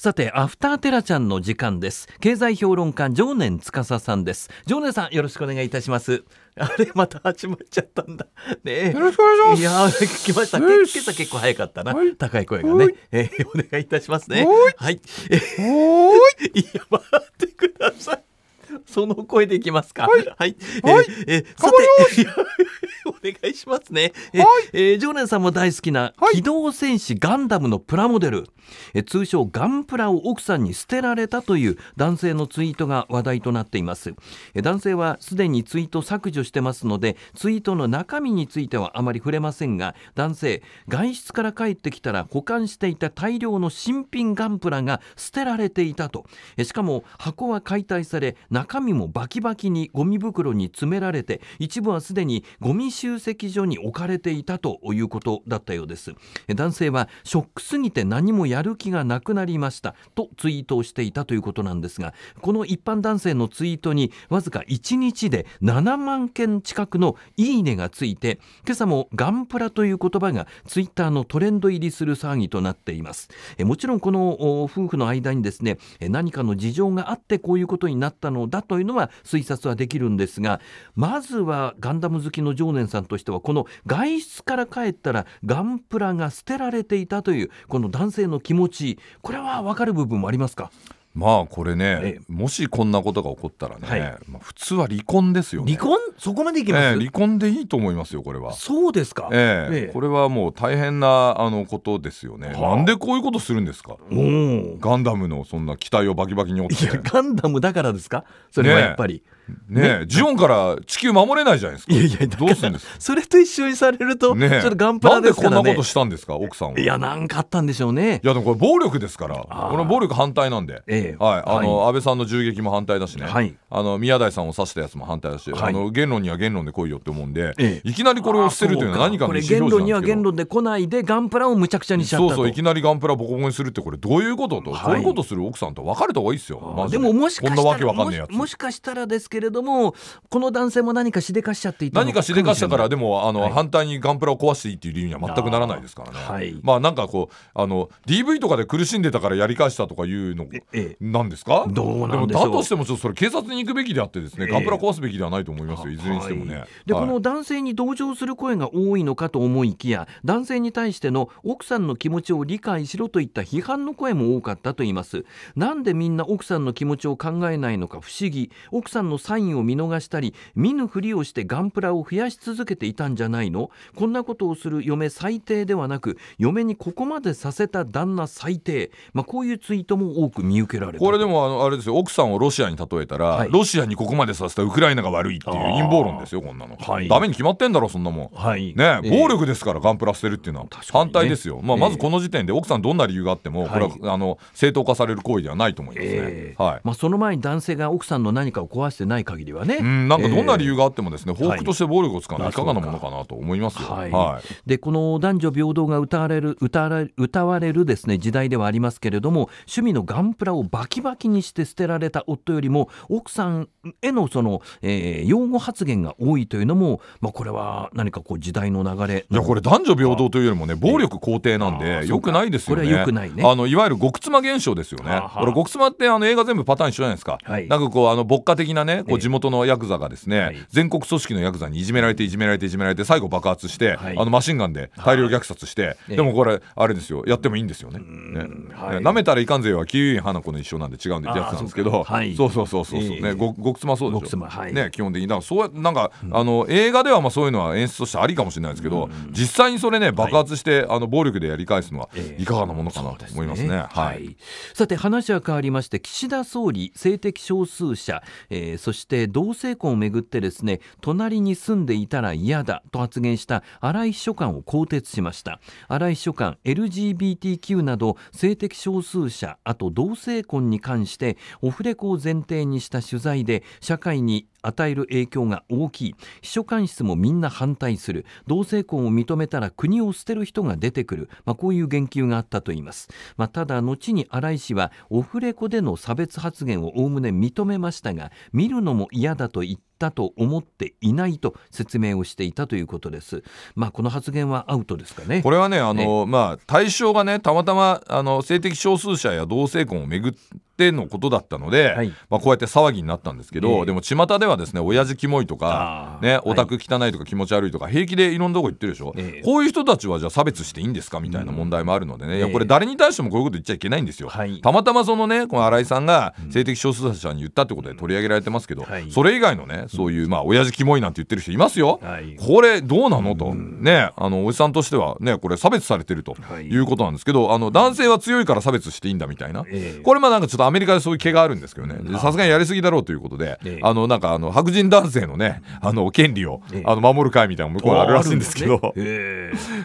さてアフターテラちゃんの時間です経済評論家常年司さんです常年さんよろしくお願いいたします あれまた始まっちゃったんだねよろしくお願いしますいや来ました今朝結構早かったな、はい、高い声がね、えー、お願いいたしますねはい、えー、いや待ってくださいその声でいきますか。はい。はい。はい、えー、えー、さて、お願いしますね。えはい。えー、常連さんも大好きな、機動戦士ガンダムのプラモデル、えー、通称ガンプラを奥さんに捨てられたという男性のツイートが話題となっています。え男性はすでにツイート削除してますので、ツイートの中身についてはあまり触れませんが、男性、外出から帰ってきたら保管していた大量の新品ガンプラが捨てられていたと。えしかも箱は解体され、中中身もバキバキにゴミ袋に詰められて一部はすでにゴミ集積所に置かれていたということだったようです男性はショックすぎて何もやる気がなくなりましたとツイートをしていたということなんですがこの一般男性のツイートにわずか1日で7万件近くのいいねがついて今朝もガンプラという言葉がツイッターのトレンド入りする騒ぎとなっていますえもちろんこの夫婦の間にですね何かの事情があってこういうことになったのだというのは推察はできるんですがまずはガンダム好きの常念さんとしてはこの外出から帰ったらガンプラが捨てられていたというこの男性の気持ちこれは分かる部分もありますかまあこれね、もしこんなことが起こったらね、はい、まあ、普通は離婚ですよ、ね、離婚そこまでいきます、え離婚でいいと思いますよこれはそうですか、ええこれはもう大変なあのことですよね、はあ、なんでこういうことするんですかガンダムのそんな機体をバキバキに折ってガンダムだからですかそれはやっぱり、ねねジオンから地球守れないじゃないですか。いやいや、どうするんですそれと一緒にされると、ちょっとガンプラですからね。なんでこんなことしたんですか、奥さんは。いや、なんかあったんでしょうね。いや、でもこれ暴力ですから、この暴力反対なんで、えはい、あの、はい、安倍さんの銃撃も反対だしね、はい、あの宮台さんを刺したやつも反対だし、はい、あの言論には言論で来いよって思うんで、えいきなりこれを捨てるというのは何かの意思表示なんですこれ言論には言論で来ないで、ガンプラをむちゃくちゃにしちゃったそうそう、いきなりガンプラボコボコにするって、これどういうことと、はい、こういうことする奥さんと別れた方がいいですよ。でももしかしたら、もしかしたらですけけれどもこの男性も何かしでかしちゃっていた何かしでかしたからでもあの、はい、反対にガンプラを壊していいっていう理由には全くならないですからね、はい、まあなんかこうあの DV とかで苦しんでたからやり返したとかいうのなんですかどうなんでもだとしてもちょっとそれ警察に行くべきであってですね、ガンプラ壊すべきではないと思いますよいずれにしてもね、はい、で、この男性に同情する声が多いのかと思いきや男性に対しての奥さんの気持ちを理解しろといった批判の声も多かったと言いますなんでみんな奥さんの気持ちを考えないのか不思議奥さんのサインを見逃したり見ぬふりをしてガンプラを増やし続けていたんじゃないのこんなことをする嫁最低ではなく嫁にここまでさせた旦那最低、まあ、こういうツイートも多く見受けられるこれでもあのあれですよ奥さんをロシアに例えたら、はい、ロシアにここまでさせたウクライナが悪いっていう陰謀論ですよこんなの、はい、ダメに決まってんだろそんなもん、はい、ね、えー、暴力ですからガンプラ捨てるっていうのは反対ですよ、まあ、まずこの時点で奥さんどんな理由があっても、これは、はい、あの正当化される行為ではないと思いますね、えー、はいまあ、その前に男性が奥さんの何かを壊してない限りはね、うん、なんかどんな理由があってもですね、えー、報復として暴力を使うのはいかがなものかなと思いますよ。はい、はい、でこの男女平等が歌われる歌われ歌われるですね時代ではありますけれども趣味のガンプラをバキバキにして捨てられた夫よりも奥さんへのその、えー、擁護発言が多いというのも、まあ、これは何かこう時代の流れいやこれ男女平等というよりもね暴力肯定なんで、えー、よくないですよね。これはよくないねあのいわゆる極妻現象ですよね。これ極妻ってあの映画全部パターン一緒じゃないですか。はい、なんかこうあの牧歌的なねねこう地元のヤクザがですね、全国組織のヤクザにいじめられていじめられていじめられて最後爆発して、あのマシンガンで大量虐殺して、でもこれあれですよやってもいいんですよね。な、めたらいかんぜよはキウイ花子の一緒なんで違うんでやつなんですけどそうそうそうそうねごごくつまそうでしょ、ね基本的にだからそうやなんか、あの映画ではまあそういうのは演出としてありかもしれないですけど、実際にそれね爆発して、あの暴力でやり返すのはいかがなものかなと思いますね。はい、さて話は変わりまして岸田総理性的少数者、えー、そして同性婚をめぐってですね隣に住んでいたら嫌だと発言した新井秘書官を更迭しました新井秘書官 LGBTQ など性的少数者あと同性婚に関してオフレコを前提にした取材で社会に与える影響が大きい秘書官室もみんな反対する同性婚を認めたら国を捨てる人が出てくる、まあ、こういう言及があったといいます、まあ、ただ後に新井氏はオフレコでの差別発言をおおむね認めましたが見るのも嫌だと言ってったと思っていないと説明をしていたということです。まあ、この発言はアウトですかね。これはね、あの、まあ、対象がね、たまたま、あの、性的少数者や同性婚をめぐって。のことだったので、はい、まあこうやって騒ぎになったんですけど、えー、でも巷ではですね親父キモいとかねオタク汚いとか気持ち悪いとか平気でいろんなとこ言ってるでしょ、えー、こういう人たちはじゃあ差別していいんですかみたいな問題もあるのでね、うん、いやこれ誰に対してもこういうこと言っちゃいけないんですよ、はい、たまたまそのねこの新井さんが性的少数者に言ったってことで取り上げられてますけど、うんはい、それ以外のねそういう、まあ、親父キモいなんて言ってる人いますよ。はい、これ、どうなのと、ね、あの、おじさんとしては、ね、これ、差別されてるということなんですけど、あの、男性は強いから差別していいんだみたいな。これ、まあ、なんかちょっとアメリカでそういう毛があるんですけどね、さすがにやりすぎだろうということで、あの、なんか、あの、白人男性のね、あの、権利を、あの、守る会みたいなの向こうにあるらしいんですけど、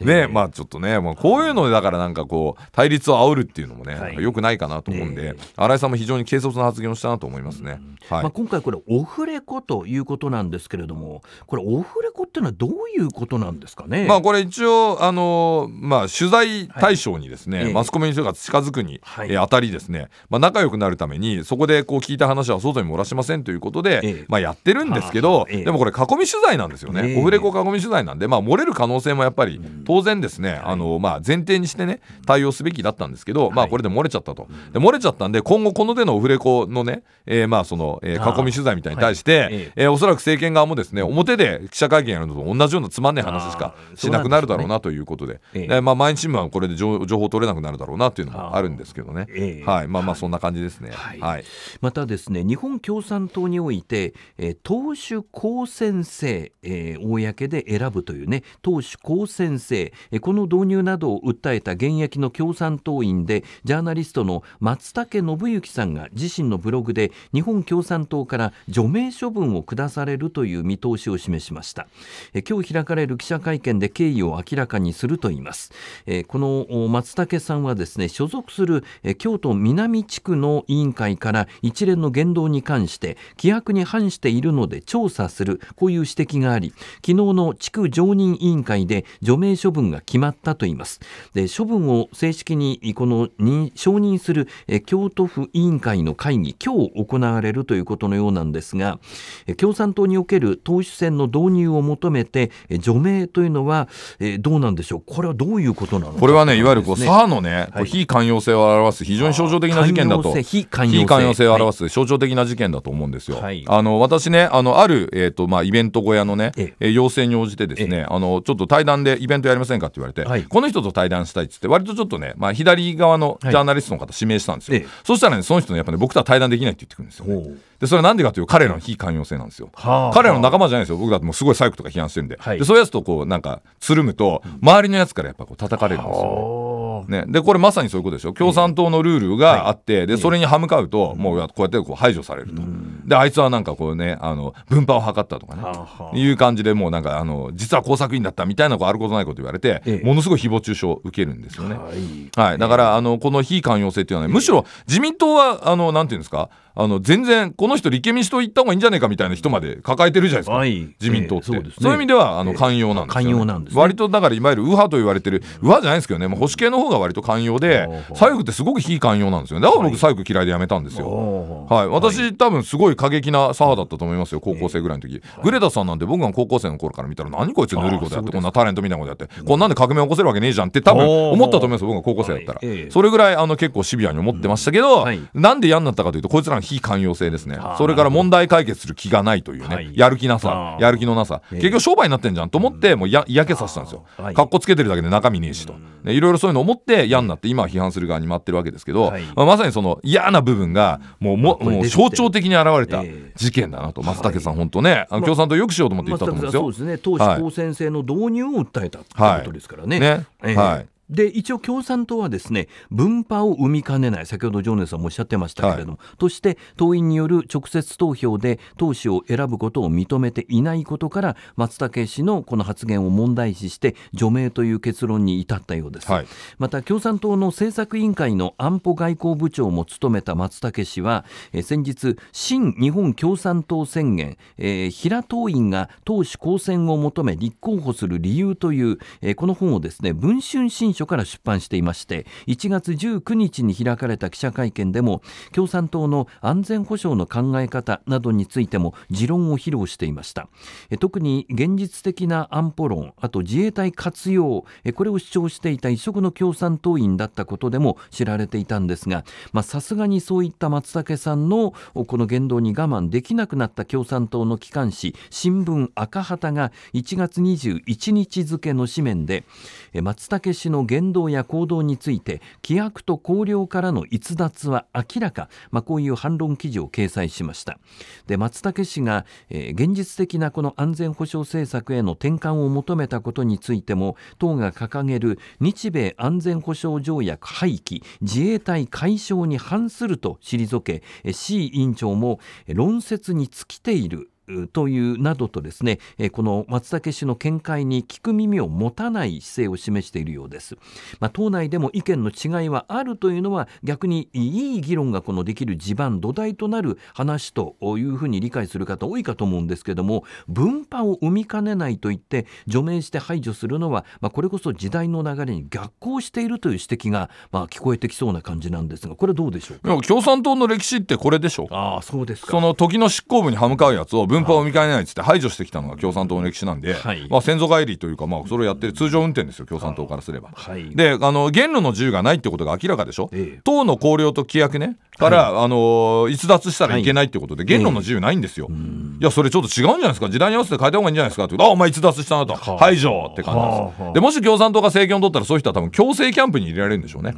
ね、まあ、ちょっとね、まあ、こういうので、だからなんかこう、対立を煽るっていうのもね、よくないかなと思うんで、新井さんも非常に軽率な発言をしたなと思いますね。はい、まあ、今回これ、オフレコということなんですけれどもこれオフレコっていうのはどういうことなんですかね、まあ、これ一応、あのまあ、取材対象にですね、はいええ、マスコミに人が近づくに、はい、えー、当たりですね、まあ、仲良くなるためにそこでこう聞いた話は外に漏らしませんということで、え、まあ、やってるんですけど、でもこれ囲み取材なんですよね、オフレコ囲み取材なんで、まあ、漏れる可能性もやっぱり当然ですね、あのまあ、前提にしてね対応すべきだったんですけど、はい、まあ、これで漏れちゃったとで漏れちゃったんで今後この手のオフレコのね、えー、まあその、えー、囲み取材みたいに対して、えー、おそらく政権側もですね表で記者会見やるのと同じようなつまんない話しかしなくなるだろうなということで、ねえまあ、毎日新聞はこれで情報取れなくなるだろうなというのもあるんですけどね、え、はい、まあまあそんな感じですね、はい、はい、またですね日本共産党において、えー、党首公選制、えー、公で選ぶというね党首公選制、えー、この導入などを訴えた現役の共産党員でジャーナリストの松竹信之さんが自身のブログで日本共産党から除名処分を下されるという見通しを示しました今日開かれる記者会見で経緯を明らかにするといいますこの松竹さんはですね所属する京都南地区の委員会から一連の言動に関して規約に反しているので調査するこういう指摘があり昨日の地区常任委員会で除名処分が決まったといいますで処分を正式にこの承認する京都府委員会の会議今日行われるということのようなんですが共産党における党首選の導入を求めて、え除名というのは、えどうなんでしょう、これはどういうことなの、ね、これはね、いわゆるこう、左のね、はい、非寛容性を表す、非常に象徴的な事件だと、非寛容性を表す、象徴的な事件だと思うんですよ。はい、あの私ね、あのある、えーとまあ、イベント小屋のね、え要請に応じて、ですねあのちょっと対談でイベントやりませんかって言われて、はい、この人と対談したいっつって、割とちょっとね、まあ、左側のジャーナリストの方、指名したんですよ。そしたらね、その人ね、やっぱね、僕とは対談できないって言ってくるんですよ、ね、でそれはなんでかというと、彼らの非寛容性なんですよ、はあ、彼らの仲間じゃないですよ僕だってもうすごい細工とか批判してるんではい、でそういうやつとこうなんかつるむと、周りのやつからやっぱこう叩かれるんですよね、ね、でこれまさにそういうことでしょ共産党のルールがあって、でそれに歯向かうと、もうこうやってこう排除されると、であいつはなんかこうねあの分派を図ったとかね、はあはあ、いう感じでもうなんかあの実は工作員だったみたいなこうあることないこと言われて、えものすごい誹謗中傷を受けるんですよね、はい、はい、だから、あのこの非寛容性っていうのは、ね、むしろ自民党はあのなんていうんですかあの全然この人立憲民主党行った方がいいんじゃないかみたいな人まで抱えてるじゃないですか、はい、自民党って、えーそね、そういう意味ではあの寛容なんです、ね、寛容なんです、ね、割とだからいわゆる右派と言われてる右派じゃないですけどね、保守系の方が割と寛容で左翼ってすごく非寛容なんですよねだから僕左翼嫌いでやめたんですよ、はい、はい、私、多分すごい過激な左派だったと思いますよ高校生ぐらいの時、グレタさんなんて僕が高校生の頃から見たら何こいつぬるいことやってこんなタレントみたいなことやってこんなんで革命起こせるわけねえじゃんって多分思ったと思います僕が高校生だったら、はいえー、それぐらいあの結構シビアに思ってましたけど、うんはい、なんで嫌になったかというとこいつらの非寛容性ですねそれから問題解決する気がないというね、やる気なさやる気のなさ、結局商売になってんじゃんと思ってもうや嫌気させたんですよかっこつけてるだけで中身ねえしと、ね、いろいろそういうの思って嫌になって今は批判する側に回ってるわけですけど、まさにその嫌な部分がもうももう象徴的に現れた事件だなと、松竹さん、本当ね、共産党よくしようと思って言ったと思うんですよ。当う選制の導入を訴えたということですからね。ね、はいで一応共産党はですね分派を生みかねない先ほど常念さんもおっしゃってましたけれども、はい、として党員による直接投票で党首を選ぶことを認めていないことから松竹氏のこの発言を問題視して除名という結論に至ったようです、はい、また共産党の政策委員会の安保外交部長も務めた松竹氏はえ先日新日本共産党宣言、えー、平党員が党首公選を求め立候補する理由という、えー、この本をですね文春新書所から出版していまして1月19日に開かれた記者会見でも共産党の安全保障の考え方などについても持論を披露していました特に現実的な安保論あと自衛隊活用これを主張していた異色の共産党員だったことでも知られていたんですがさすがにそういった松竹さんのこの言動に我慢できなくなった共産党の機関紙新聞赤旗が1月21日付の紙面で松竹氏の言動や行動について規約と綱領からの逸脱は明らか、まあ、こういう反論記事を掲載しましたで松竹氏が、えー、現実的なこの安全保障政策への転換を求めたことについても党が掲げる日米安全保障条約廃棄自衛隊解消に反すると退けえ C 委員長も論説に尽きているというなどとですねえこの松竹氏の見解に聞く耳を持たない姿勢を示しているようです、まあ、党内でも意見の違いはあるというのは逆にいい議論がこのできる地盤土台となる話というふうに理解する方多いかと思うんですけども分派を生みかねないといって除名して排除するのは、まあ、これこそ時代の流れに逆行しているという指摘が、まあ、聞こえてきそうな感じなんですがこれどうでしょうか共産党の歴史ってこれでしょああそうですかその時の執行部に歯向かうやつを分を見かねないっつって排除してきたのが共産党の歴史なんで、はい、まあ、先祖返りというか、まあ、それをやってる通常運転ですよ共産党からすれば。はい、であの言論の自由がないってことが明らかでしょ、ええ、党の綱領と規約ねから、はい、あの逸脱したらいけないってことで、言論の自由ないんですよ、えいやそれちょっと違うんじゃないですか時代に合わせて変えた方がいいんじゃないですかってあお前逸脱したなと排除って感じなんですでもし共産党が政権を取ったらそういう人は多分強制キャンプに入れられるんでしょうね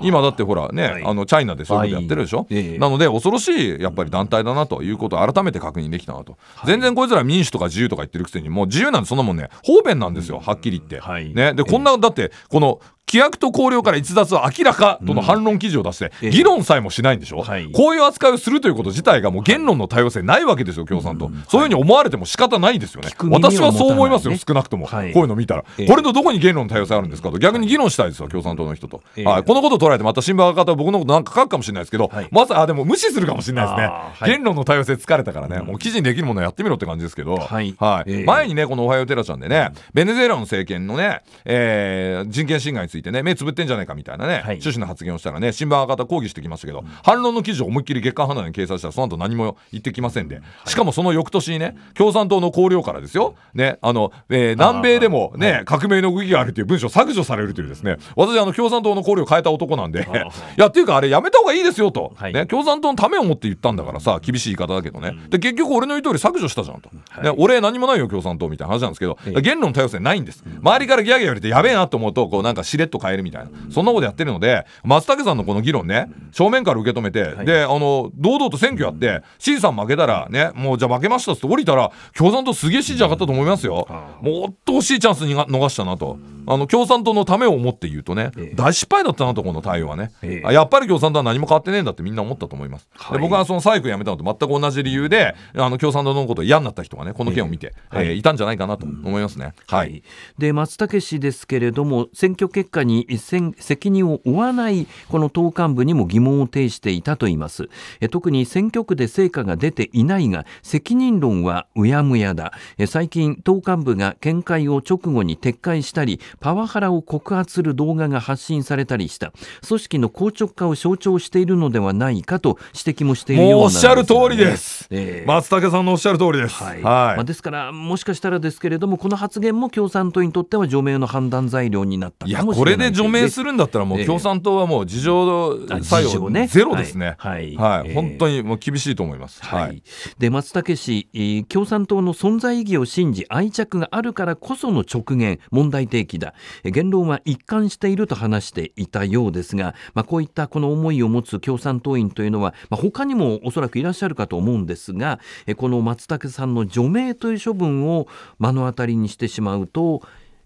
今だってほらね、はい、あのチャイナでそういうことやってるでしょ、はいなので恐ろしいやっぱり団体だなということを改めて確認できたのと、はい、全然こいつら民主とか自由とか言ってるくせにもう自由なんてそんなもんね方便なんですよ、はっきり言って、はい、ね、でこんな、だってこの規約と綱領から逸脱は明らかとの反論記事を出して、議論さえもしないんでしょ、はい、こういう扱いをするということ自体がもう言論の多様性ないわけですよ、共産党、うん、そういうふうに思われても仕方ないですよね、私はそう思いますよ、少なくとも、はい、こういうの見たら、えー、これのどこに言論の多様性あるんですかと、逆に議論したいですよ、共産党の人と。えー、はい、このことを捉えて、また新聞の方は僕のことなんか書くかもしれないですけど、まさあでも無視するかもしれないですね、言論の多様性疲れたからね、うん、もう記事にできるものやってみろって感じですけど、はいはい前にね、このおはようテラちゃんでね、ベネズエラの政権のね、えー、人権侵害についていてね目つぶってんじゃないかみたいなね、はい、趣旨の発言をしたらね新聞赤方抗議してきましたけど、うん、反論の記事を思いっきり月刊花に掲載したらその後何も言ってきませんで、はい、しかもその翌年にね共産党の綱領からですよ、ねあのえー、南米でもね、革命の動きがあるという文章削除されるというですね私あの共産党の綱領を変えた男なんで いやっていうかあれやめた方がいいですよと、ね、共産党のためを持って言ったんだからさ厳しい言い方だけどね、で結局俺の言う通り削除したじゃんと、ね、俺何もないよ共産党みたいな話なんですけど、言論多様性ないんです、周りからギャギャ言われてやべえなと思うとこうなんかしれト変えるみたいな、そんなことやってるので松竹さんのこの議論ね正面から受け止めて、はい、であの堂々と選挙やって C さん負けたらねもうじゃあ負けましたって降りたら共産党すげえ支持上がったと思いますよ、もっと惜しいチャンスに逃したなと、あの共産党のためを思って言うとね、ええ、大失敗だったなとこの対応はね、ええ、やっぱり共産党は何も変わってねえんだってみんな思ったと思います、はい、で僕はその左翼辞めたのと全く同じ理由であの共産党のこと嫌になった人がねこの件を見て、えええいたんじゃないかなと思いますね、うん、はい、で松竹氏ですけれども選挙結果にかに責任を負わないこの党幹部にも疑問を呈していたといいますえ特に選挙区で成果が出ていないが責任論はうやむやだえ最近党幹部が見解を直後に撤回したりパワハラを告発する動画が発信されたりした組織の硬直化を象徴しているのではないかと指摘もしているような、ね、おっしゃる通りです、えー、松竹さんのおっしゃる通りです、はい、はい、まあ、ですからもしかしたらですけれどもこの発言も共産党にとっては除名の判断材料になったかもしれないこれで除名するんだったらもう共産党はもう自浄作用ゼロですね。はい、はい、はい、本当にもう厳しいと思います。はい。で松竹氏共産党の存在意義を信じ愛着があるからこその直言問題提起だ言論は一貫していると話していたようですが、まあ、こういったこの思いを持つ共産党員というのは、まあ、他にもおそらくいらっしゃるかと思うんですがこの松竹さんの除名という処分を目の当たりにしてしまうと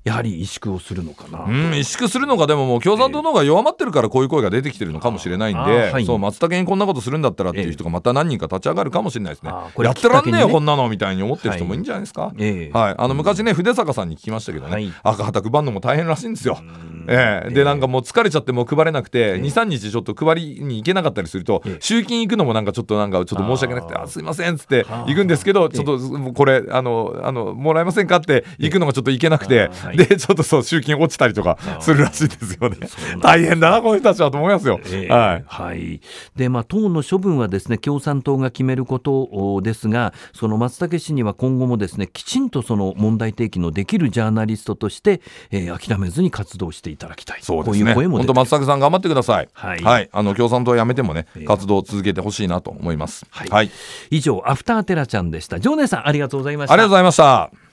やはり萎縮をするのかな、うん、萎縮するのかでももう共産党の方が弱まってるからこういう声が出てきてるのかもしれないんで、はい、そう松茸にこんなことするんだったらっていう人がまた何人か立ち上がるかもしれないですね、ねやってらんねえよこんなのみたいに思ってる人もいいんじゃないですか、はい、えー、はい、あの昔ね筆坂さんに聞きましたけどね、はい、赤旗配るのも大変らしいんですよ、ええ、でなんかもう疲れちゃってもう配れなくて、えー、23日ちょっと配りに行けなかったりすると、えー、集金行くのもなんかちょっとなんかちょっと申し訳なくてあすいませんっつって行くんですけどちょっとこれあのあのもらえませんかって行くのがちょっと行けなくて。でちょっとそう集金落ちたりとかするらしいですよね。大変だなこの人たちはと思いますよ。えー、はい、はい、でまあ党の処分はですね共産党が決めることですがその松竹氏には今後もですねきちんとその問題提起のできるジャーナリストとして、えー、諦めずに活動していただきたいそうですね。こういう声も本当松竹さん頑張ってください。はい、はい、あの共産党をやめてもね、活動を続けてほしいなと思います。はい、はい、以上アフターテラちゃんでした。常念さんありがとうございました。ありがとうございました。